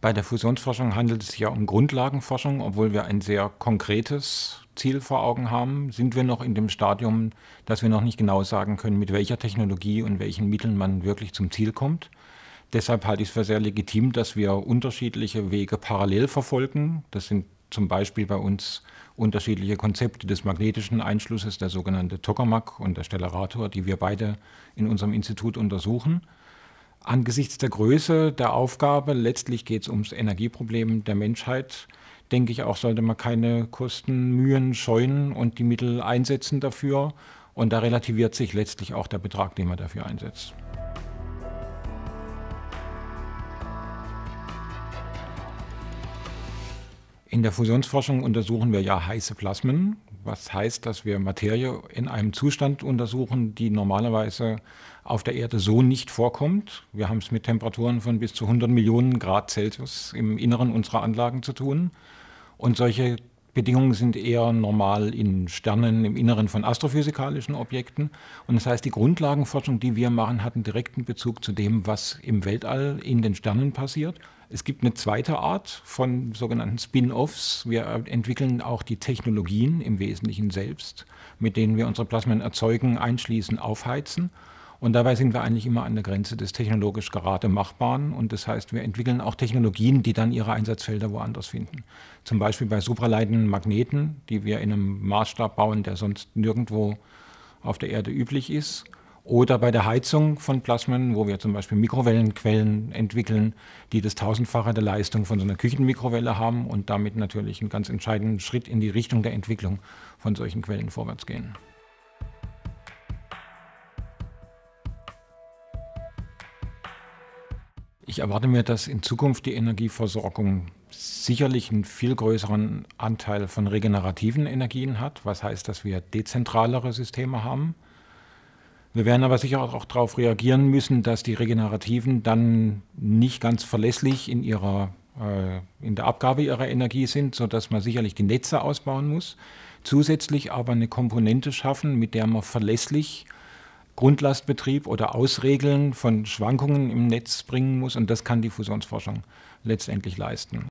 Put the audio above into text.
Bei der Fusionsforschung handelt es sich ja um Grundlagenforschung, obwohl wir ein sehr konkretes Ziel vor Augen haben, sind wir noch in dem Stadium, dass wir noch nicht genau sagen können, mit welcher Technologie und welchen Mitteln man wirklich zum Ziel kommt. Deshalb halte ich es für sehr legitim, dass wir unterschiedliche Wege parallel verfolgen. Das sind zum Beispiel bei uns unterschiedliche Konzepte des magnetischen Einschlusses, der sogenannte Tokamak und der Stellarator, die wir beide in unserem Institut untersuchen angesichts der Größe der Aufgabe, letztlich geht es ums Energieproblem der Menschheit, denke ich auch, sollte man keine Kosten, Mühen scheuen und die Mittel einsetzen dafür. Und da relativiert sich letztlich auch der Betrag, den man dafür einsetzt. In der Fusionsforschung untersuchen wir ja heiße Plasmen, was heißt, dass wir Materie in einem Zustand untersuchen, die normalerweise auf der Erde so nicht vorkommt. Wir haben es mit Temperaturen von bis zu 100 Millionen Grad Celsius im Inneren unserer Anlagen zu tun. Und solche Bedingungen sind eher normal in Sternen im Inneren von astrophysikalischen Objekten. Und das heißt, die Grundlagenforschung, die wir machen, hat einen direkten Bezug zu dem, was im Weltall in den Sternen passiert es gibt eine zweite Art von sogenannten Spin-offs. Wir entwickeln auch die Technologien im Wesentlichen selbst, mit denen wir unsere Plasmen erzeugen, einschließen, aufheizen. Und dabei sind wir eigentlich immer an der Grenze des technologisch gerade Machbaren. Und das heißt, wir entwickeln auch Technologien, die dann ihre Einsatzfelder woanders finden. Zum Beispiel bei supraleitenden Magneten, die wir in einem Maßstab bauen, der sonst nirgendwo auf der Erde üblich ist. Oder bei der Heizung von Plasmen, wo wir zum Beispiel Mikrowellenquellen entwickeln, die das tausendfache der Leistung von so einer Küchenmikrowelle haben und damit natürlich einen ganz entscheidenden Schritt in die Richtung der Entwicklung von solchen Quellen vorwärts gehen. Ich erwarte mir, dass in Zukunft die Energieversorgung sicherlich einen viel größeren Anteil von regenerativen Energien hat, was heißt, dass wir dezentralere Systeme haben. Wir werden aber sicher auch, darauf reagieren müssen, dass die Regenerativen dann nicht ganz verlässlich in, ihrer, äh, in der Abgabe ihrer Energie sind, sodass man sicherlich die Netze ausbauen muss, zusätzlich aber eine Komponente schaffen, mit der man verlässlich Grundlastbetrieb oder Ausregeln von Schwankungen im Netz bringen muss. Und das kann die Fusionsforschung letztendlich leisten.